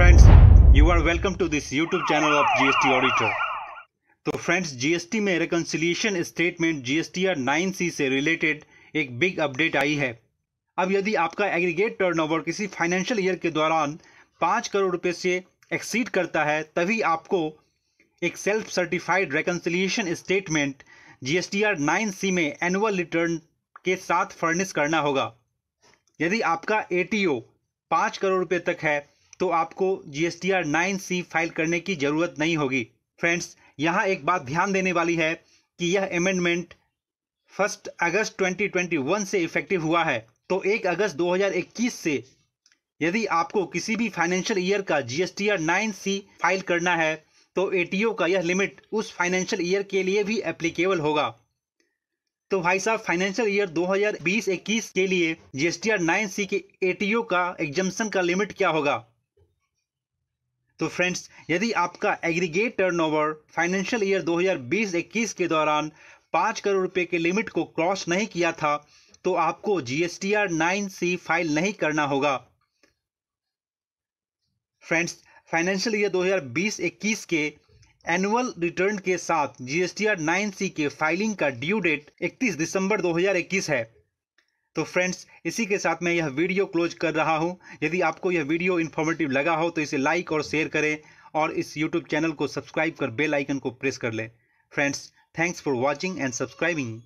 friends you are welcome to this YouTube channel of GST auditor तो friends GST में reconciliation statement GSTR C से related एक big update आई है अब यदि आपका एग्रीगेट टर्नओवर किसी फाइनेंशियल ईयर के दौरान पाँच करोड़ रुपये से एक्सीड करता है तभी आपको एक self certified reconciliation statement GSTR C में एनुअल रिटर्न के साथ फर्निश करना होगा यदि आपका एटीओ पाँच करोड़ रुपये तक है तो आपको G S T R nine C file करने की ज़रूरत नहीं होगी फ्रेंड्स यहाँ एक बात ध्यान देने वाली है कि यह अमेंडमेंट फर्स्ट अगस्त 2021 से इफेक्टिव हुआ है तो एक अगस्त 2021 से यदि आपको किसी भी फाइनेंशियल ईयर का G S T R nine C file करना है तो ए का यह लिमिट उस फाइनेंशियल ईयर के लिए भी एप्लीकेबल होगा तो भाई साहब फाइनेंशियल ईयर 2020-21 के लिए जीएसटीआर 9 सी के ए का एग्जामेशन का लिमिट क्या होगा तो फ्रेंड्स यदि आपका एग्रीगेट टर्नओवर फाइनेंशियल ईयर 2020-21 के दौरान पाँच करोड़ रुपए के लिमिट को क्रॉस नहीं किया था तो आपको जीएसटीआर नाइन सी फाइल नहीं करना होगा फ्रेंड्स फाइनेंशियल ईयर 2020-21 के एनुअल रिटर्न के साथ जीएसटीआर नाइन सी के फाइलिंग का ड्यू डेट 31 दिसंबर 2021 है तो फ्रेंड्स इसी के साथ मैं यह वीडियो क्लोज कर रहा हूँ यदि आपको यह वीडियो इन्फॉर्मेटिव लगा हो तो इसे लाइक और शेयर करें और इस यूट्यूब चैनल को सब्सक्राइब कर बेल आइकन को प्रेस कर लें friends thanks for watching and subscribing